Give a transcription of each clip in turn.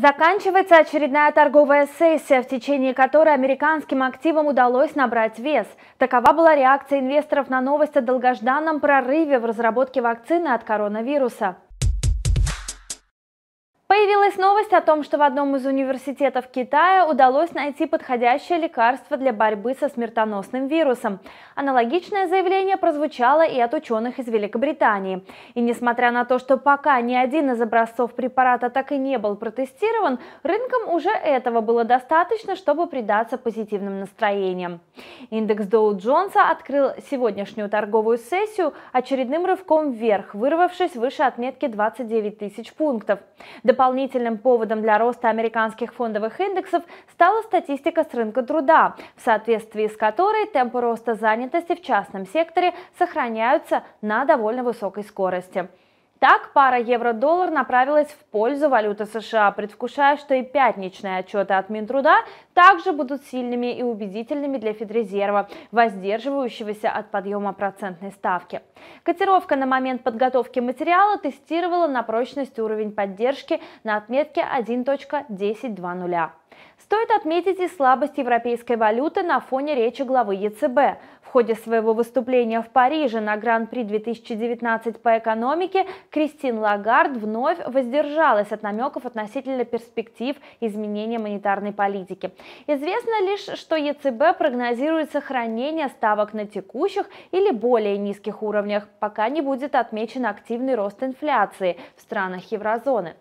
Заканчивается очередная торговая сессия, в течение которой американским активам удалось набрать вес. Такова была реакция инвесторов на новость о долгожданном прорыве в разработке вакцины от коронавируса. Появилась новость о том, что в одном из университетов Китая удалось найти подходящее лекарство для борьбы со смертоносным вирусом. Аналогичное заявление прозвучало и от ученых из Великобритании. И несмотря на то, что пока ни один из образцов препарата так и не был протестирован, рынком уже этого было достаточно, чтобы предаться позитивным настроениям. Индекс Доу Джонса открыл сегодняшнюю торговую сессию очередным рывком вверх, вырвавшись выше отметки 29 тысяч пунктов. Дополнительно дополнительным поводом для роста американских фондовых индексов стала статистика с рынка труда, в соответствии с которой темпы роста занятости в частном секторе сохраняются на довольно высокой скорости. Так, пара евро-доллар направилась в пользу валюты США, предвкушая, что и пятничные отчеты от Минтруда также будут сильными и убедительными для Федрезерва, воздерживающегося от подъема процентной ставки. Котировка на момент подготовки материала тестировала на прочность уровень поддержки на отметке 1.1020. Стоит отметить и слабость европейской валюты на фоне речи главы ЕЦБ. В ходе своего выступления в Париже на Гран-при 2019 по экономике Кристин Лагард вновь воздержалась от намеков относительно перспектив изменения монетарной политики. Известно лишь, что ЕЦБ прогнозирует сохранение ставок на текущих или более низких уровнях, пока не будет отмечен активный рост инфляции в странах еврозоны.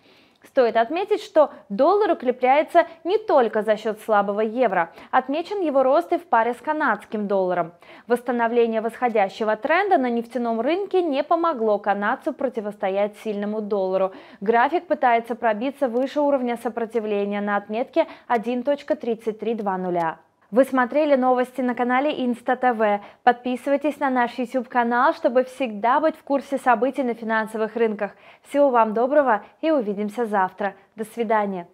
Стоит отметить, что доллар укрепляется не только за счет слабого евро. Отмечен его рост и в паре с канадским долларом. Восстановление восходящего тренда на нефтяном рынке не помогло канадцу противостоять сильному доллару. График пытается пробиться выше уровня сопротивления на отметке 1.3320. Вы смотрели новости на канале Инста ТВ. Подписывайтесь на наш YouTube канал, чтобы всегда быть в курсе событий на финансовых рынках. Всего вам доброго и увидимся завтра. До свидания.